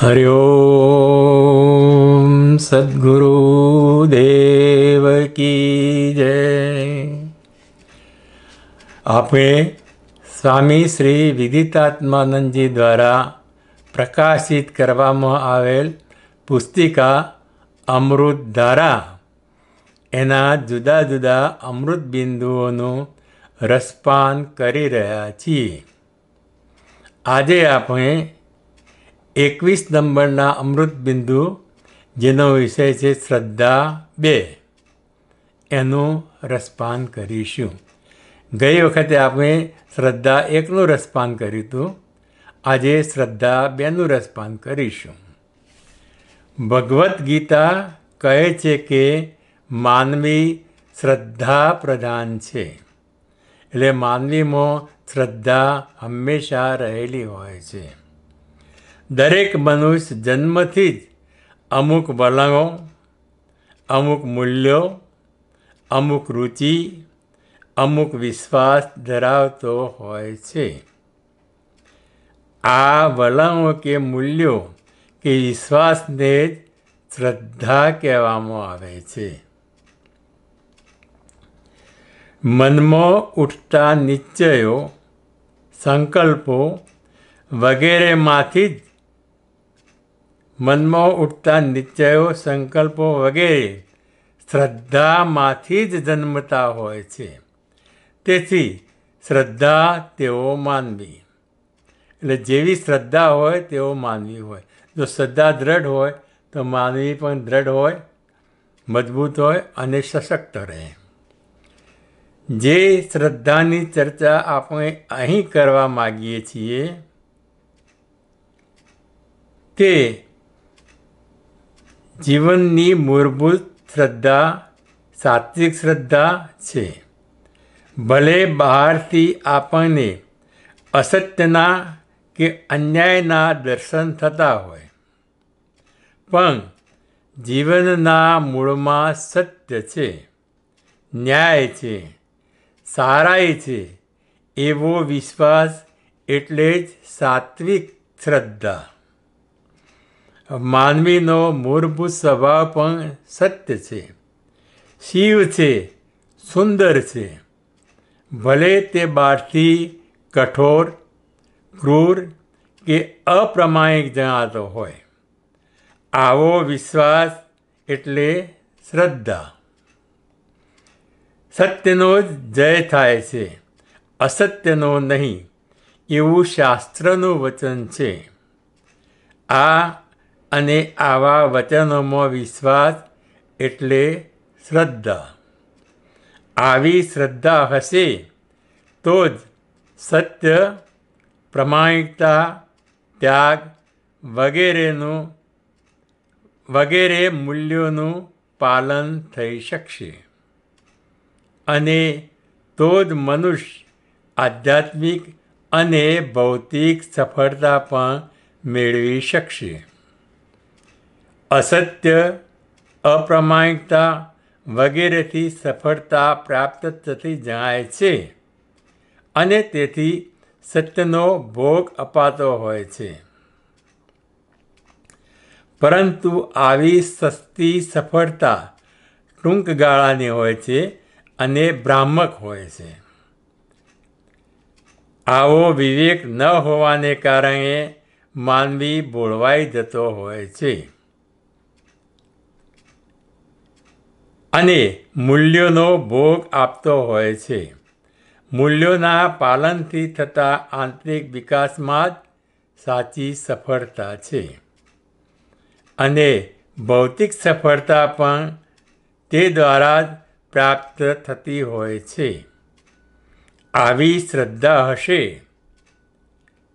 હરિ સદગુરુ દેવ કી જય આપણે સ્વામી શ્રી વિદિતાત્માનંદજી દ્વારા પ્રકાશિત કરવામાં આવેલ પુસ્તિકા અમૃત ધારા એના જુદા જુદા અમૃત બિંદુઓનું રસપાન કરી રહ્યા છીએ આજે આપણે એકવીસ નંબરના અમૃત બિંદુ જેનો વિષય છે શ્રદ્ધા બે એનું રસપાન કરીશું ગઈ વખતે આપણે શ્રદ્ધા એકનું રસપાન કર્યું હતું આજે શ્રદ્ધા બેનું રસપાન કરીશું ભગવદ્ ગીતા કહે છે કે માનવી શ્રદ્ધા પ્રધાન છે એટલે માનવીમાં શ્રદ્ધા હંમેશા રહેલી હોય છે દરેક મનુષ્ય જન્મથી જ અમુક વલણો અમુક મૂલ્યો અમુક રુચિ અમુક વિશ્વાસ ધરાવતો હોય છે આ વલણો કે મૂલ્યો કે વિશ્વાસને જ શ્રદ્ધા કહેવામાં આવે છે મનમાં ઉઠતા નિશ્ચયો સંકલ્પો વગેરેમાંથી જ મનમાં ઉઠતા નિશ્ચયો સંકલ્પો વગેરે શ્રદ્ધામાંથી જ જન્મતા હોય છે તેથી શ્રદ્ધા તેઓ માનવી એટલે જેવી શ્રદ્ધા હોય તેઓ માનવી હોય જો શ્રદ્ધા દ્રઢ હોય તો માનવી પણ દ્રઢ હોય મજબૂત હોય અને સશક્ત રહે જે શ્રદ્ધાની ચર્ચા આપણે અહીં કરવા માગીએ છીએ તે જીવનની મૂળભૂત શ્રદ્ધા સાત્વિક શ્રદ્ધા છે ભલે બહારથી આપણને અસત્યના કે અન્યાયના દર્શન થતા હોય પણ જીવનના મૂળમાં સત્ય છે ન્યાય છે સારાય છે એવો વિશ્વાસ એટલે જ સાત્વિક શ્રદ્ધા માનવીનો મૂળભૂત સ્વભાવ પણ સત્ય છે શિવ છે સુંદર છે ભલે તે બહારથી કઠોર ક્રૂર કે અપ્રમાણિક જણાતો હોય આવો વિશ્વાસ એટલે શ્રદ્ધા સત્યનો જ જય થાય છે અસત્યનો નહીં એવું શાસ્ત્રનું વચન છે આ અને આવા વચનોમાં વિશ્વાસ એટલે શ્રદ્ધા આવી શ્રદ્ધા હશે તો જ સત્ય પ્રમાણિકતા ત્યાગ વગેરેનું વગેરે મૂલ્યોનું પાલન થઈ શકશે અને તો જ મનુષ્ય આધ્યાત્મિક અને ભૌતિક સફળતા પણ મેળવી શકશે અસત્ય અપ્રમાણિકતા વગેરેથી સફળતા પ્રાપ્ત થતી જણાય છે અને તેથી સત્યનો ભોગ અપાતો હોય છે પરંતુ આવી સસ્તી સફળતા ટૂંક ગાળાની હોય છે અને ભ્રામક હોય છે આવો વિવેક ન હોવાને કારણે માનવી બોળવાઈ જતો હોય છે અને મૂલ્યોનો ભોગ આપતો હોય છે મૂલ્યોના પાલનથી થતા આંતરિક વિકાસમાં જ સાચી સફળતા છે અને ભૌતિક સફળતા પણ તે દ્વારા જ પ્રાપ્ત થતી હોય છે આવી શ્રદ્ધા હશે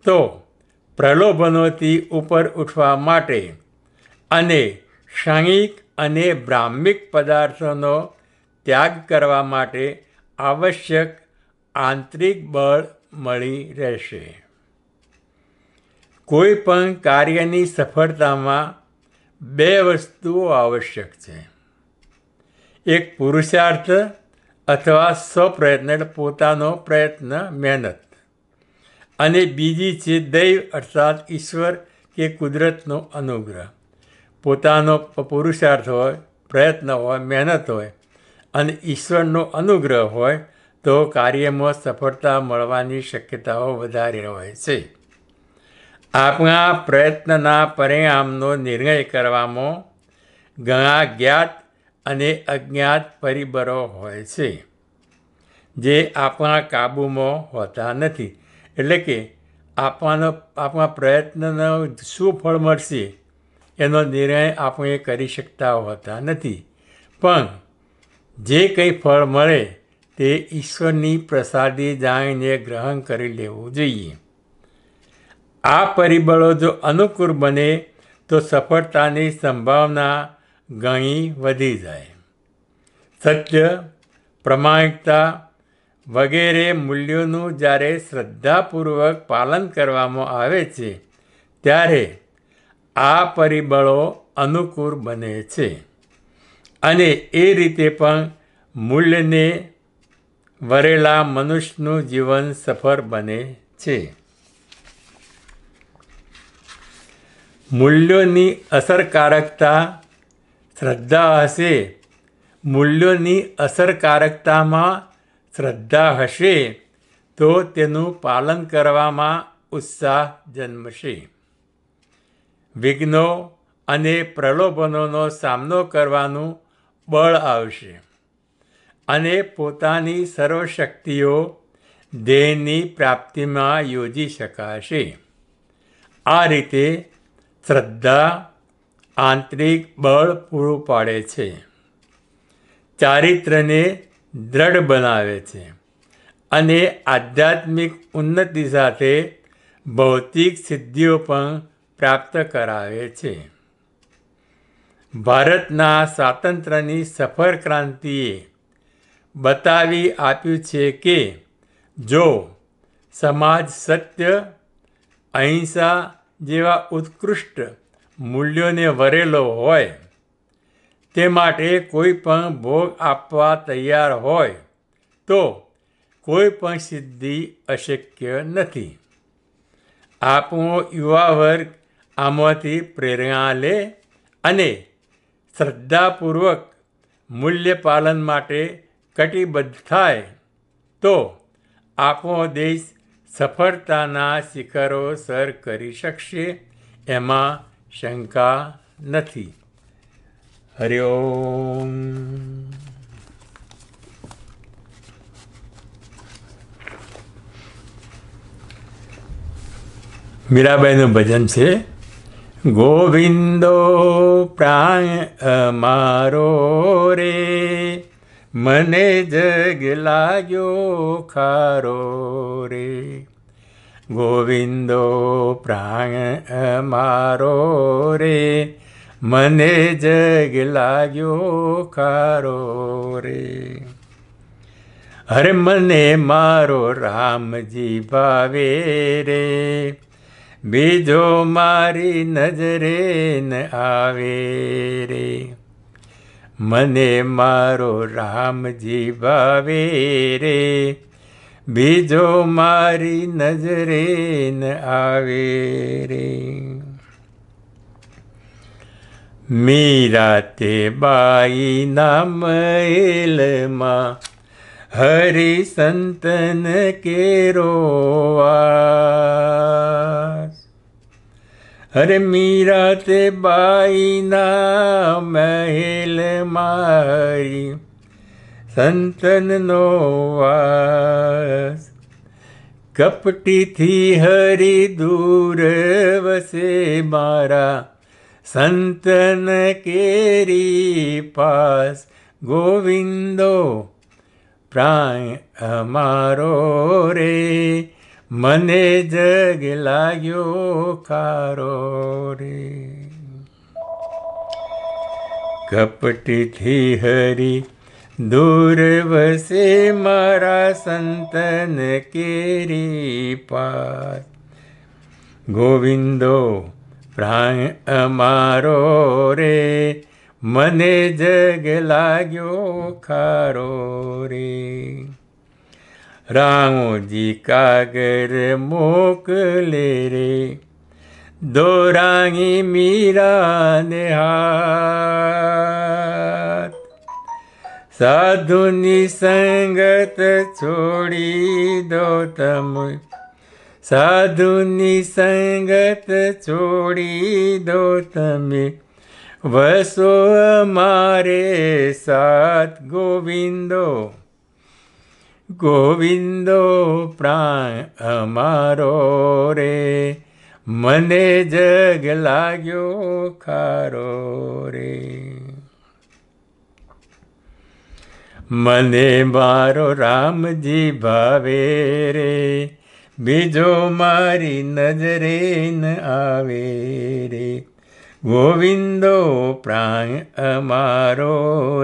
તો પ્રલોભનોથી ઉપર ઉઠવા માટે અને ક્ષણિક અને બ્રાહ્મિક પદાર્થોનો ત્યાગ કરવા માટે આવશ્યક આંતરિક બળ મળી રહેશે કોઈ પણ કાર્યની સફળતામાં બે વસ્તુઓ આવશ્યક છે એક પુરુષાર્થ અથવા સ્વપ્રયત્ન પોતાનો પ્રયત્ન મહેનત અને બીજી છે દૈવ અર્થાત ઈશ્વર કે કુદરતનો અનુગ્રહ પોતાનો પુરુષાર્થ હોય પ્રયત્ન હોય મહેનત હોય અને ઈશ્વરનો અનુગ્રહ હોય તો કાર્યમાં સફળતા મળવાની શક્યતાઓ વધારે હોય છે આપણા પ્રયત્નના પરિણામનો નિર્ણય કરવામાં ઘણા જ્ઞાત અને અજ્ઞાત પરિબળો હોય છે જે આપણા કાબૂમાં હોતા નથી એટલે કે આપવાનો આપણા પ્રયત્નનો શું ફળ મળશે એનો નિર્ણય આપણે કરી શકતા હોતા નથી પણ જે કંઈ ફળ મળે તે ઈશ્વરની પ્રસાદી જાણીને ગ્રહણ કરી લેવું જોઈએ આ પરિબળો જો અનુકૂળ બને તો સફળતાની સંભાવના ગણી વધી જાય સત્ય પ્રમાણિકતા વગેરે મૂલ્યોનું જ્યારે શ્રદ્ધાપૂર્વક પાલન કરવામાં આવે છે ત્યારે આ પરિબળો અનુકૂળ બને છે અને એ રીતે પણ મૂલ્યને વરેલા મનુષ્યનું જીવન સફળ બને છે મૂલ્યોની અસરકારકતા શ્રદ્ધા હશે મૂલ્યોની અસરકારકતામાં શ્રદ્ધા હશે તો તેનું પાલન કરવામાં ઉત્સાહ જન્મશે વિઘ્નો અને પ્રલોભનોનો સામનો કરવાનું બળ આવશે અને પોતાની સર્વશક્તિઓ દેહની પ્રાપ્તિમાં યોજી શકાશે આ રીતે શ્રદ્ધા આંતરિક બળ પૂરું પાડે છે ચારિત્રને દ્રઢ બનાવે છે અને આધ્યાત્મિક ઉન્નતિ સાથે ભૌતિક સિદ્ધિઓ પણ પ્રાપ્ત કરાવે છે ભારતના સ્વાતંત્ર્યની સફર ક્રાંતિએ બતાવી આપ્યું છે કે જો સમાજ સત્ય અહિંસા જેવા ઉત્કૃષ્ટ મૂલ્યોને વરેલો હોય તે માટે કોઈ પણ ભોગ આપવા તૈયાર હોય તો કોઈ પણ સિદ્ધિ અશક્ય નથી આપણો યુવા વર્ગ આમાંથી પ્રેરણા લે અને શ્રદ્ધાપૂર્વક મૂલ્યપાલન માટે કટિબદ્ધ થાય તો આપણો દેશ સફળતાના શિખરો સર કરી શકશે એમાં શંકા નથી હરિઓમ મીરાબાઈનું ભજન છે ગોવિંદો પ્રાણ અમારો રે મને જગ લાગ્યો ખારો રે ગોવિંદો પ્રાણ અમારો રે મને જગ લાગ્યો ખારો રે અરે મને મારો રામજી ભાવે રે બીજો મારી નજરે ન આવે રે મને મારો રામજી ભાવે રે બીજો મારી નજરે ન આવે રે મીરા તે બાઈ નામ એલમાં હરિ સંતન કેરો વાર अरे मीरा ते बाई ना महल मारी संतन नो वास कपटी थी हरी दूर वसे मारा संतन केरी पास गोविंदो प्राण हमारो रे મને જગ લાગ્યો કારો રે કપટથી હરી દૂર વસે મારા સંતન કેરી પાર ગોવિંદો પ્રાણ અમારો રે મને જગ લાગ્યો ખારો રે રામુજી કાગર મોકલે રે દોરાંગી મીરા હાથ સાધુની સંગત છોડી દો તમે સાધુની સંગત છોડી દો તમે વસો મારે સાથ ગોવિંદો ગોવિંદો પ્રાણ અમારો રે મને જગ લાગ્યો ખારો રે મને મારો રામજી ભાવે રે બીજો મારી નજરે ન આવે રે ગોવિંદો પ્રાણ અમારો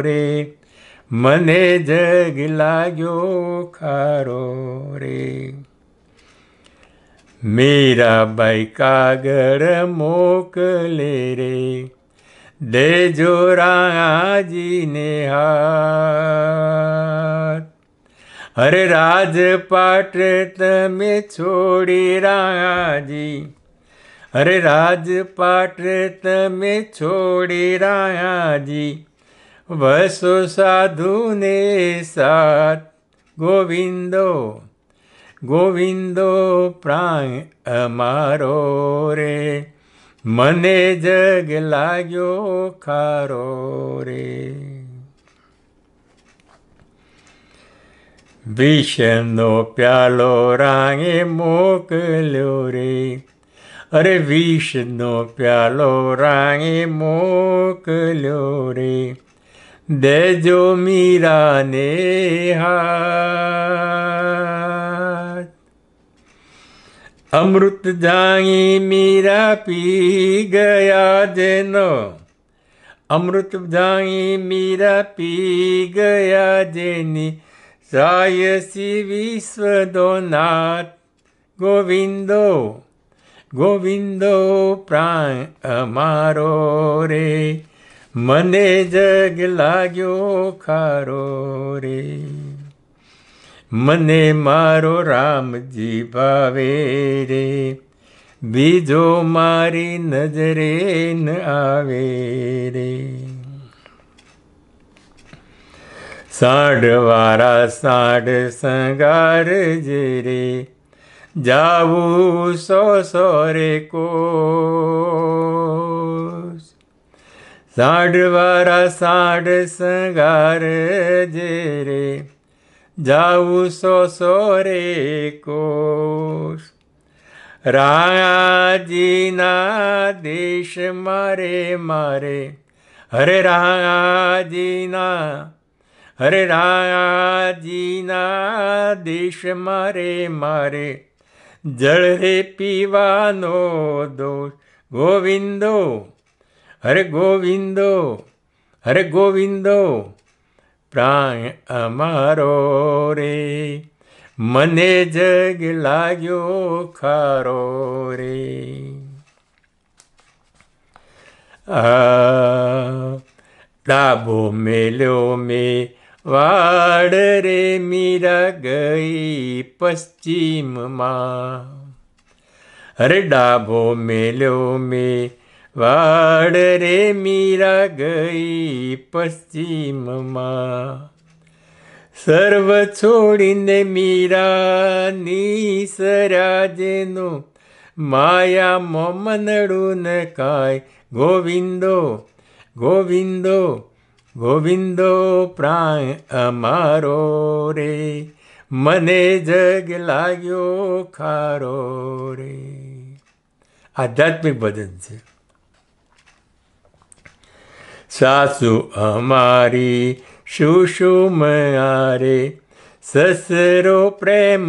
રે મને જગ લાગ્યો ખારો રે મીરાબાઈ કાગર મોકલે રે દેજો રાજીને હાથ અરે રાજપાટ તમે છોડી રાજી અરે રાજપાટ તમે છોડી રાજી વસુ સાધુને સાત ગોવિંદો ગોવિંદો પ્રાણ અમારો રે મને જગ લાગ્યો ખારો રે વિષનો પ્યાલો રાંગે મોકલ્યો રે અરે વિષનો પ્યાલો રાંગે મોકલ્યો રે દેજો મીરાને હાથ અમૃત જાણી મીરા પી ગયા જેનો અમૃત જાણી મીરા પી ગયા જેની સાય શ્રી વિશ્વદોનાથ ગોવિંદો ગોવિંદો પ્રાણ અમારો રે મને જગ લાગ્યો ખારો રે મને મારો રામજી ભાવે રે બીજો મારી નજરે ન આવે રે સાડવારા સાડ સંગાર જે રે જાવું સો સો રે કોસ સાડવારા સાડ સંગાર જે રે જાઉં સો સો રે કોશ રાયાજીના દેશ મારે મારે હરે રાયાજીના હરે રાયાજીના દેશ મારે મારે જળ રે પીવાનો દોષ ગોવિંદો હરે ગોવિંદો હરે ગોવિંદો પ્રાણ અમારો રે મને જગ લાગ્યો ખારો રે આ ડાબો મેલ્યો મેં વાડ રે મીરા ગઈ પશ્ચિમમાં અરે ડાબો મેલ્યો મેં વાડ રે મીરા ગઈ પશ્ચિમમાં સર્વ છોડીને મીરાની સરાજેનું માયા મોમનડું ને કાય ગોવિંદો ગોવિંદો ગોવિંદો પ્રાણ અમારો રે મને જગ લાગ્યો ખારો રે આધ્યાત્મિક ભજન છે સાસુ અમારી શું શું મારે સસરો પ્રેમ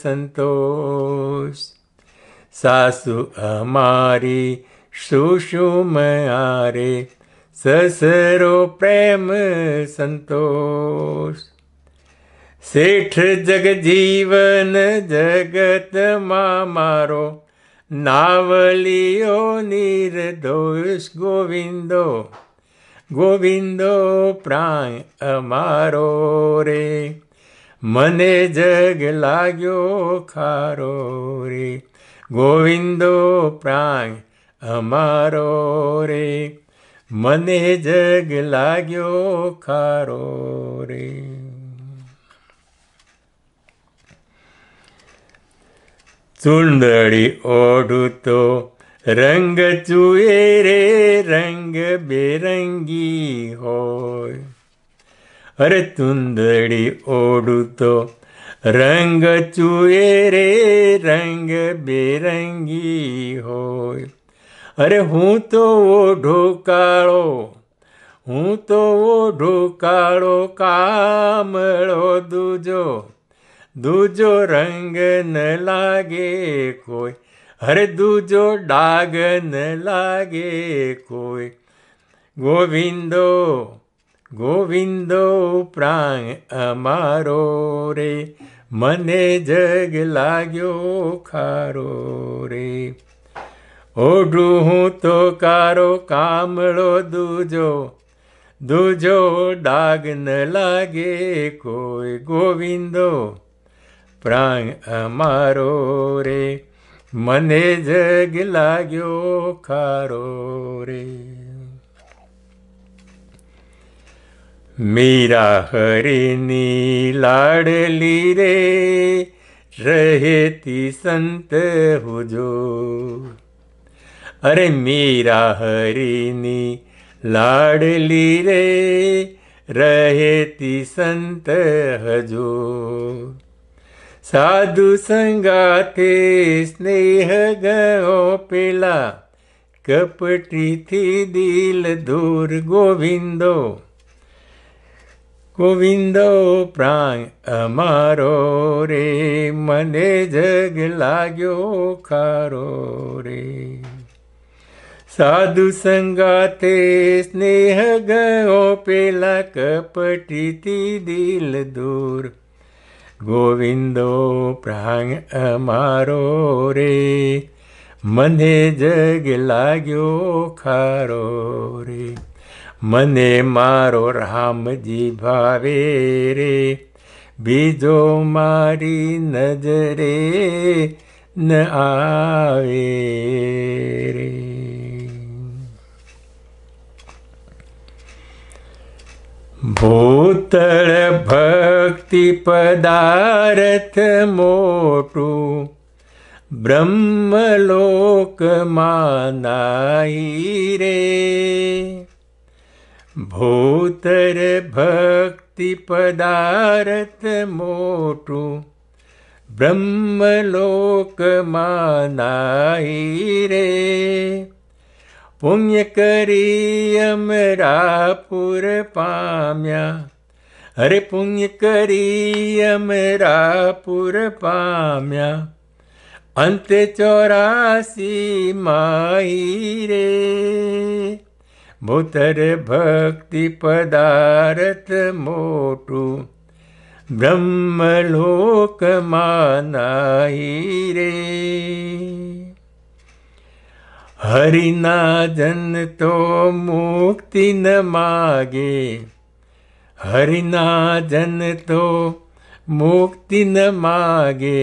સંતોષ સાસુ અમારી શું શું મારે સસરો પ્રેમ સંતોષ શેઠ જગજીવન જગતમાં મારો નાવલીઓ નિર્દોષ ગોવિંદો ગોવિંદો પ્રાણ અમારો રે મને જગ લાગ્યો ખારો રે ગોવિંદો પ્રાણ અમારો રે મને જગ લાગ્યો ખારો રે ચુંદડી ઓઢું તો રંગ ચુએ રે રંગ બેરંગી હોય અરે તુંદડી ઓડુતો રંગ ચુએ રે રંગ બેરંગી હોય અરે હું તો ઓઢો કાળો હું તો ઓઢો કાળો કામળો દૂજો દૂજો રંગ ન લાગે કોઈ હરદૂજો ડાગ ન લાગે કોઈ ગોવિંદો ગોવિંદો પ્રાંગ અમારો રે મને જગ લાગ્યો ખારો રે ઓઢું હું તો કારો કામળો દૂજો દૂજો ડાગ ન લાગે કોઈ ગોવિંદો પ્રાંગ અમારો રે મને જગ લાગ્યો ખારો રે મીરા હરિની લાડલી રે રહેતી સંત હુજો અરે મીરા હરિની લાડલી રે રહેતી સંત હજો સાધુ સંગાથે સ્નેહ ગયો પેલા કપટીથી દિલ દૂર ગોવિંદો ગોવિંદો પ્રાણ અમારો રે મને જગ લાગ્યો ખારો રે સાધુ સંગાથે સ્નેહ ગયો પેલા કપટીથી દિલ દૂર ગોવિંદો પ્રાંગ અમારો રે મને જગ લાગ્યો ખારો રે મને મારો રામજી ભાવે રે બીજો મારી નજરે ન આવે रे भूतर भक्तिपदारथ मोटु ब्रह्मलोकमानाय रे भूतर भक्ति पदारथ मोटु ब्रह्मलोक लोकमानाय रे पुण्य करी मेरा पुर पाम्या अरे पुण्य करी मेरा पुर पाम्या अंत चौरासी माही रे भूतर भक्ति पदार्थ मोटू ब्रह्मलोक मानाही रे हरिणा तो मोक्ति न मागे हरिना जन् मोक्ति न मागे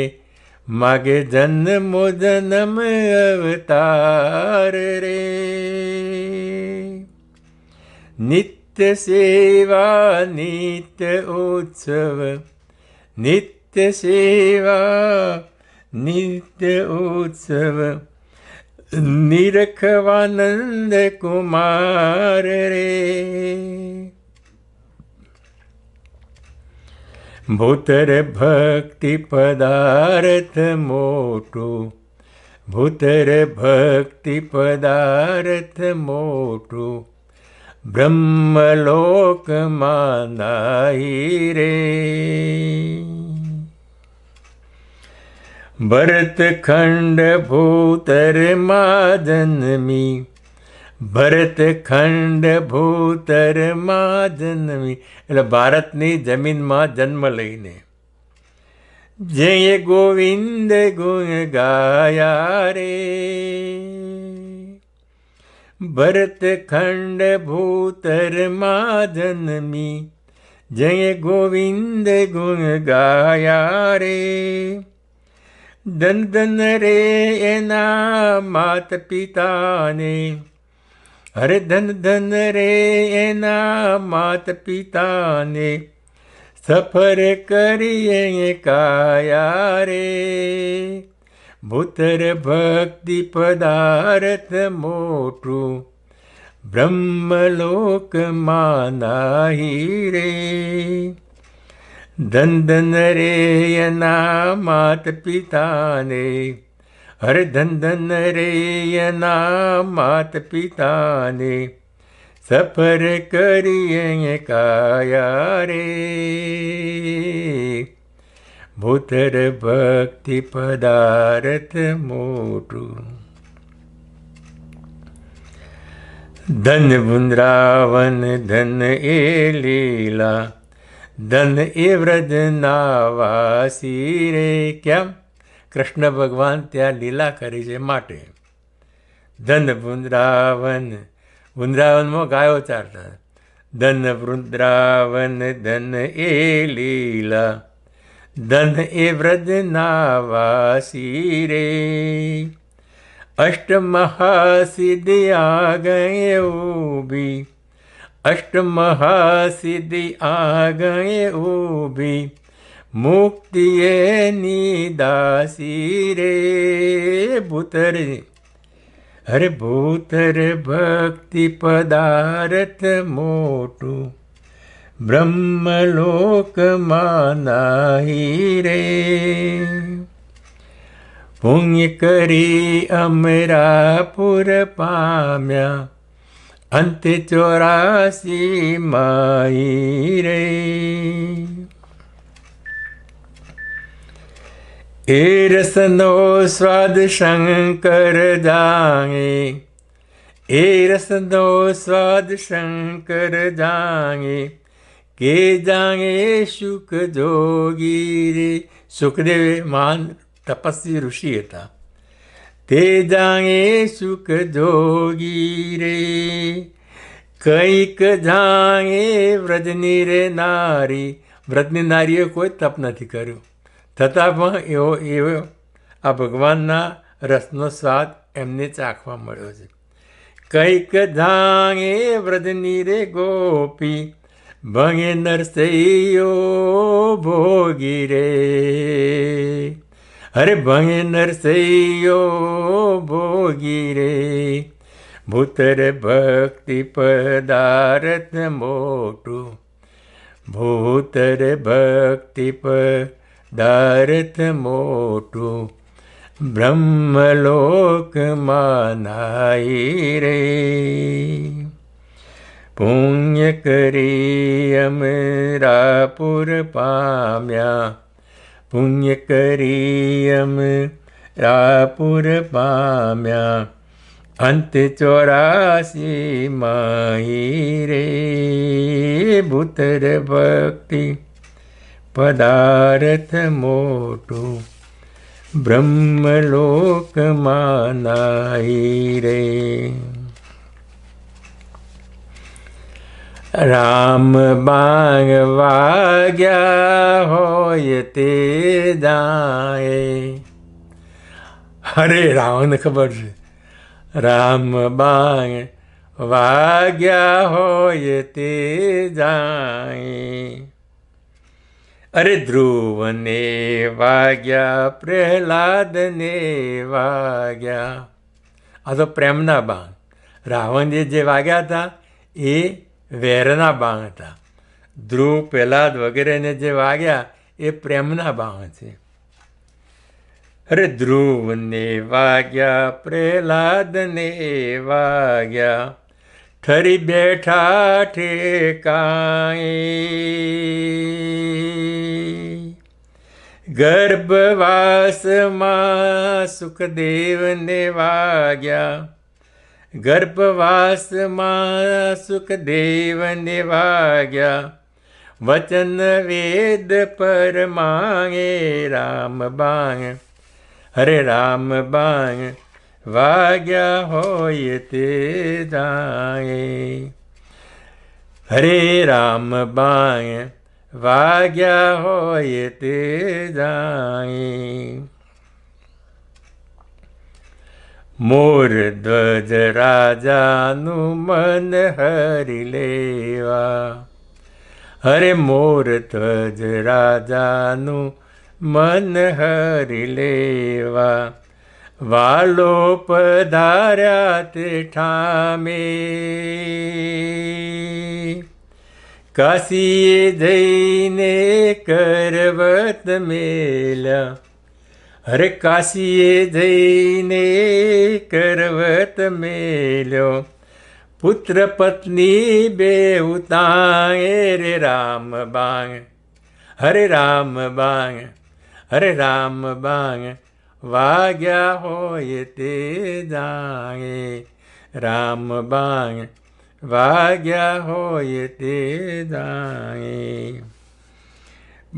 मागे जन्म अवतार रे नित्य सेवा नित्य उत्सव सेवा नित्य उत्सव નિરખવાનંદ કુમાર રે ભૂતર ભક્તિ પદાર્થ મોટું ભૂતર ભક્તિ પદાર્થ મોટું બ્રહ્મલોકમાં નાહી રે ભરતખંડ ભૂતરમાં જન્મી ભરતખંડ ભૂતરમાં જન્મી એટલે ભારતની જમીનમાં જન્મ લઈને જય ગોવિંદ ગુણ ગાયા રે ભરતખંડ ભૂતરમાં જન્મી જય ગોવિંદ ગુણ ગાયા રે धन धन रे एना मात पिता ने हरे धन धन रे एना मात पिता ने सफर करिए काया रे भूतर भक्ति पदार्थ मोटू ब्रह्मलोक माना ही रे ધન રે એના માત પિતાને હરે ધન રે એના માત પિતાને સફર કરીએ કાયા રે ભૂતર ભક્તિ પદાર્થ મોટું ધન વૃંદાવન ધન એ લીલા ધન એ વ્રજના વાસી રે કેમ કૃષ્ણ ભગવાન ત્યાં લીલા કરી છે માટે ધન વૃંદાવન વૃંદાવનમાં ગાયો ચારતા ધન વૃંદાવન ધન એ લીલા ધન એ વ્રજના વાસી રે અષ્ટમહાસિદ્ધિ આ ગઈ ઊભી અષ્ટમહાસિદ્ધિ આગણે ઊભી મુક્તિ એની દાસી રે ભૂતર અરે ભૂતર ભક્તિ પદાર્થ મોટું બ્રહ્મલોકમાં નાહી રે પુણ્ય કરી અમરાપુર પામ્યા અંતે ચોરાસી માઈ રે એ રસનો સ્વાદ શંકર જાણે એ રસનો સ્વાદ શંકર જાણે કે જાણે સુખ જોગી રે સુખદેવ મહાન તપસ્વી ઋષિ હતા તે જાણે સુખ જોગી રે કંઈક જાણે વ્રજની રે નારી વ્રજની નારીએ કોઈ તપ નથી કર્યું છતાં પણ એવો એવો આ ભગવાનના રસનો સ્વાદ એમને ચાખવા મળ્યો છે કંઈક જાણે વ્રજની રે ગોપી ભંગે નરસૈયો ભોગી રે અરે ભંગ નરસૈયો ભોગી રે ભૂતર ભક્તિ પદાર્થ મોટું ભૂતર ભક્તિ પદાર્થ મોટું બ્રહ્મલોકમાં નાઈ રે પુણ્ય કરી અમરાપુર પામ્યા પુણ્ય કરી અમ રાપુર પામ્યા અંત ચોરાસી માહી રે ભૂતર ભક્તિ પદાર્થ મોટું બ્રહ્મલોકમાં નાહી રે રામ બાંગ વાગ્યા હોય તે દાય અરે રાવણને ખબર છે રામ બાંગ વાગ્યા હોય તે જાય અરે ધ્રુવને વાગ્યા પ્રહલાદને વાગ્યા આ તો પ્રેમના બાણ રાવણ જે વાગ્યા હતા એ વેરના બાણ હતા ધ્રુવ પ્રહલાદ વગેરેને જે વાગ્યા એ પ્રેમના બાણ છે અરે ધ્રુવને વાગ્યા પ્રહલાદને વાગ્યા ઠરી બેઠા ઠેકાય ગર્ભવાસમાં સુખદેવને વાગ્યા ગર્ભવાસમાં સુખદેવને વાગ્યા વચન વેદ પર માંગે રામ બાંગ હરે રામ બાંગ વાગ્યા હોય તે દાંગે હરે રામ બાય વાગ્યા હોય તે જાય મોર ધ્વજ રાજાનું મન હરી લેવા હરે મોર ધ્વજ રાજાનું મન હરી લેવા વાલો પધાર્યા તે ઠામે કાશીએ જઈને કરવત મેલા હરે કાશીએ જઈને કરવત મેલ્યો પુત્ર પત્ની બે ઉતાંગે રે રામ બાંગ હરે રામ બાંગ હરે રામ બાંગ વાગ્યા હોય તે જાણે રામ બાંગ વાગ્યા હોય તે જાણે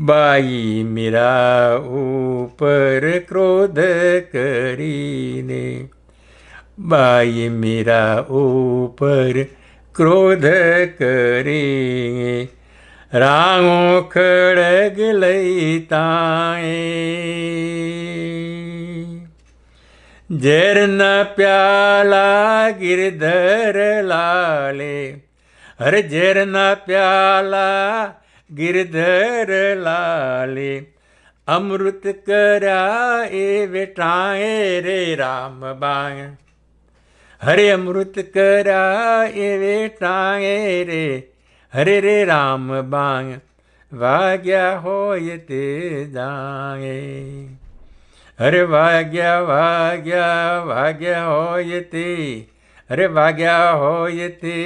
બાઈ મીરા ઉપર ક્રોધ કરીને બાઈ મીરા ઉપર ક્રોધ કરી રામો ખડગ લઈ તાએ ઝેરના પ્યાલા ગિરધર લાલે હર ઝેરના પ્યાલા ગિરધર લાલે અમૃત કરા એ વેટાએ રે રામ બાય હરે અમૃત કરા એ વેટાએ રે હરે રે રામ બાય વાગ્યા હોય તે દાએ હરે વાગ્યા વાગ્યા વાગ્યા હોય તે હરે વાગ્યા હોય તે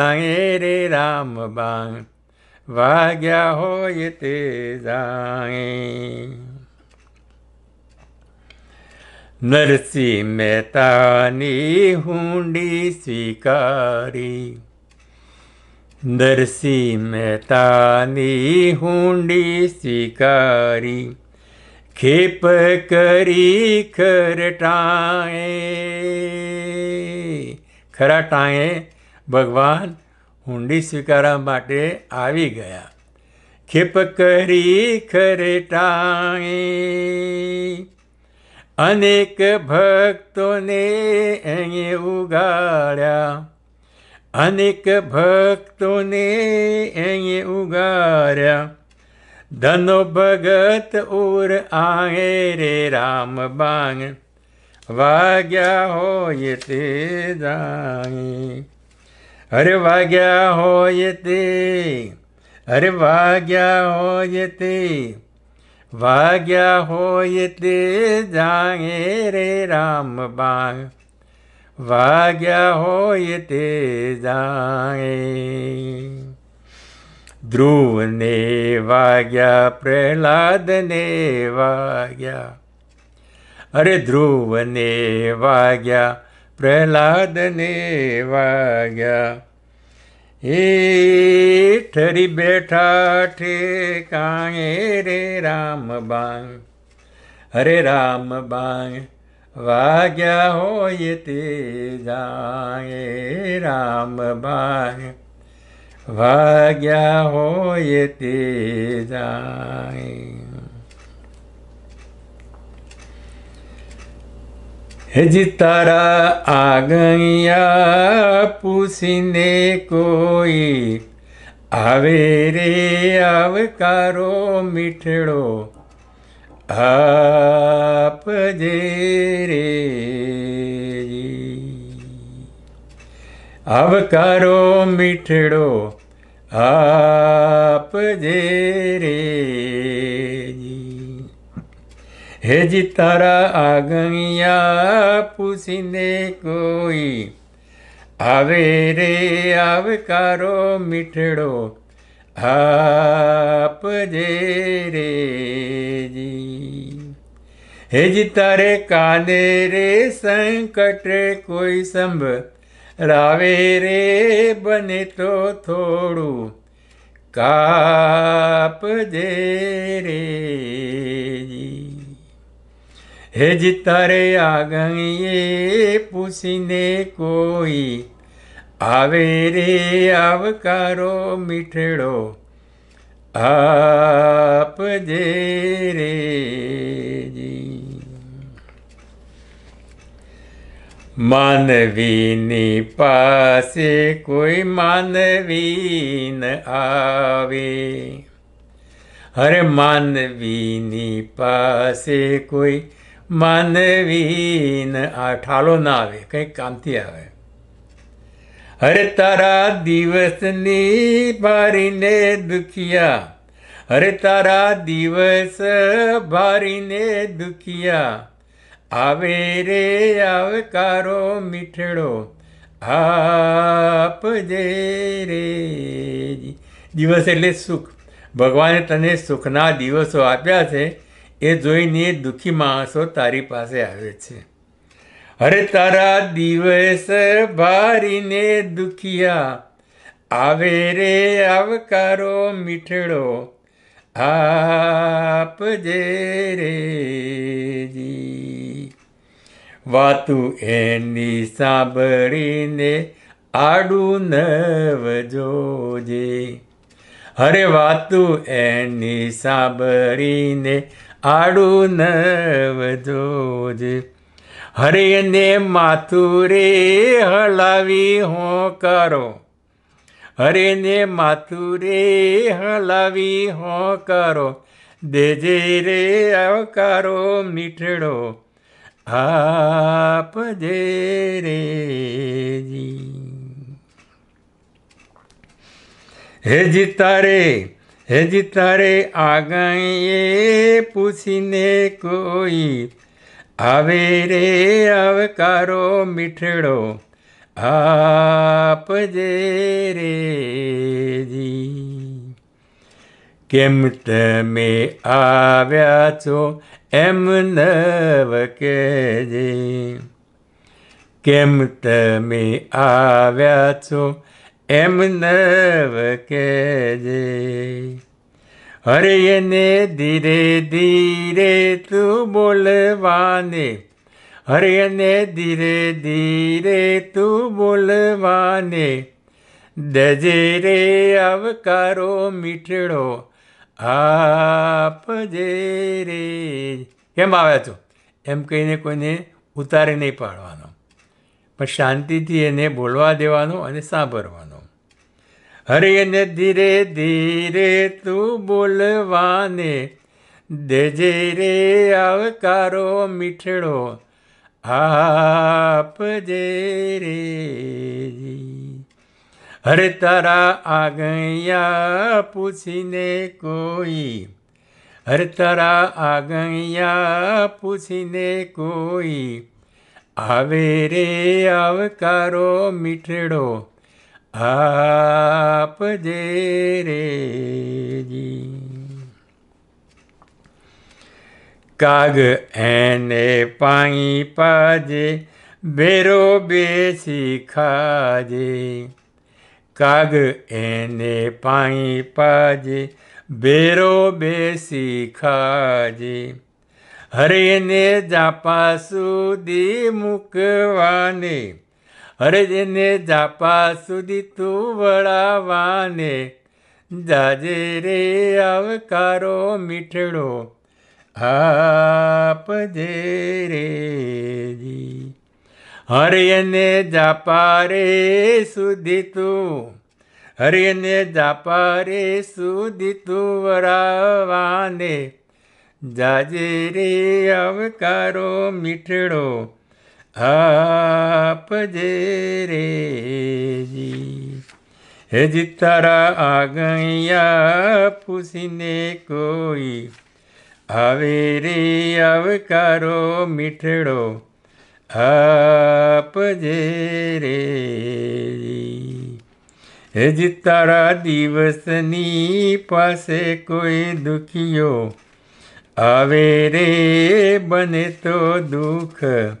દાએ રે રામ બાય वाग्या होयते जाए नरसी मेहतानी हुंडी स्वीकारी नरसी मेहतानी हुंडी स्वीकारी खेप करी खरटाए खराटाए भगवान હુંડી સ્વીકારવા માટે આવી ગયા ખેપ કરી ખરેટાણી અનેક ભક્તોને એણે ઉગાડ્યા અનેક ભક્તોને એણે ઉગાડ્યા ધનો ભગત ઉર આંગે રે રામ બાંગ વાગ્યા હોય તે જાણી अरे वा ग्या अरे वा ग्या जाङ्गे रे राम ग्या भाग्या ने वा ग्या प्रहलाद ने वा अरे ध्रुवने भाग्या પ્રહલાદને વાગ્યા હે ઠરી બેઠા ઠેકાણે રે રામ બાંગ હરે રામ બાંગ વાગ્યા હોય તે જાણે રામ બાંગ વાગ્યા હોય તે જાય हज तारा आ गया पूछने कोई આવે રે આવકારો મીઠડો આપજે રે આવકારો મીઠડો આપજે રે હેજી તારા આગણિયા પૂછીને કોઈ આવે રે આવકારો મીઠડો આપજે રેજી હેજી તારે કાને રે સંકટ કોઈ સંભ રાવે રે બને તો થોડું કાપજે રેજી હેજ તારે આગણીએ પૂછીને કોઈ આવે રે આવકારો મીઠડો આપ જે રે માનવીની પાસે કોઈ માનવીન આવે અરે માનવીની પાસે કોઈ માનવીન આ ઠાલો ના આવે કંઈક કામથી આવે અરે તારા દિવસની ભારીને દુખિયા અરે તારા દિવસ ભારીને દુખિયા આવે રે આવકારો મીઠડો આપજે રે દિવસ એટલે સુખ ભગવાને તને સુખના દિવસો આપ્યા છે એ જોઈને દુઃખી માણસો તારી પાસે આવે છે અરે તારા દિવસ ભારીને દુખિયા આવે રે આવકારો મીઠડો આપ જે રે વાતું એની સાંભળીને આડું નવજોજે અરે વાતું એની સાંભળીને આડું નવજોજે હરેને માથુરે હલાવી હો કરો હરેને માથુરે હલાવી હો કરો દેજે રે આવકારો મીઠડો આપ જે રેજી હે જીતા રે હેજી તારે આગળ પૂછીને કોઈ આવે રે આવકારો મીઠડો આપજે રેજી કેમ તમે આવ્યા છો એમ નવ કેજે કેમ તમે આવ્યા છો એમ નવ કેજે હરે એને ધીરે ધીરે તું બોલવાને હરિયને ધીરે ધીરે તું બોલવાને દજે રે આવકારો મીઠડો આપજે રે કેમ આવ્યા છો એમ કહીને કોઈને ઉતારી નહીં પાડવાનો પણ શાંતિથી એને બોલવા દેવાનું અને સાંભળવાનો હરિને ધીરે ધીરે તું બોલવાને દેજે રે આવકારો મીઠડો આપજે રે હરે તારા આગૈયા પૂછીને કોઈ હરે તારા આગૈયા પૂછીને કોઈ આવે રે આવકારો મીઠડો ਆਪ ਦੇ ਰੇ ਜੀ ਕਾਗ ਐਨੇ ਪਾਈ ਪਾਜੇ ਬੇਰੋ ਬੇਸੀ ਖਾਜੇ ਕਾਗ ਐਨੇ ਪਾਈ ਪਾਜੇ ਬੇਰੋ ਬੇਸੀ ਖਾਜੇ ਹਰੇ ਨੇ ਜਾਪਾ ਸੁਦੀ ਮੁਕਵਾਨੇ હરજને જાપા સુધી તું વળાવાને જાજે રે આવકારો મીઠડો આપજે રેજી હરિયને જાપા રે સુધી તું હરિયને જાપા રે સુધી તું વરાવાને જાજે રે આવકારો મીઠડો આપજે રેજી હજી તારા આગણિયા પૂછીને કોઈ આવે રે આવકારો મીઠડો આપજે રેજી હજી તારા દિવસની પાસે કોઈ દુખીઓ આવે રે બને તો દુઃખ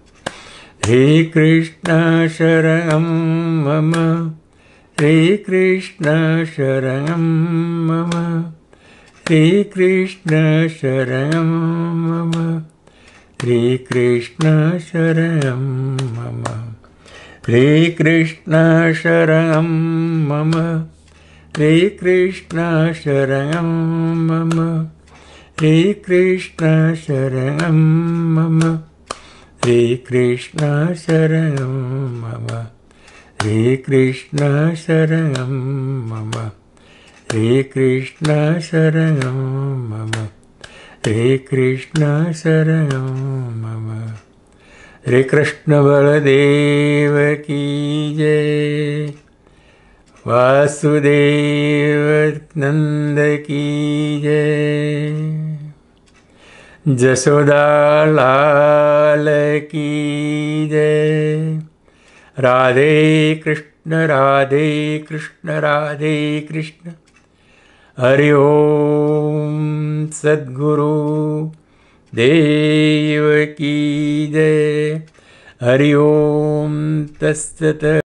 रणं मम हरे मम हे मम हरे मम हरे मम हरे मम हे कृष्णशरणं मम हे कृष्ण शरणं मम हे कृष्ण शरणं मम हे कृष्ण शरणं मम हे कृष्ण शरणं मम हरे कृष्णबलदेकी जय की जय की जय राधे कृष्ण राधे कृष्ण राधे कृष्ण हरि ओम सद्गुरु की जय हरि ओम तस्ततः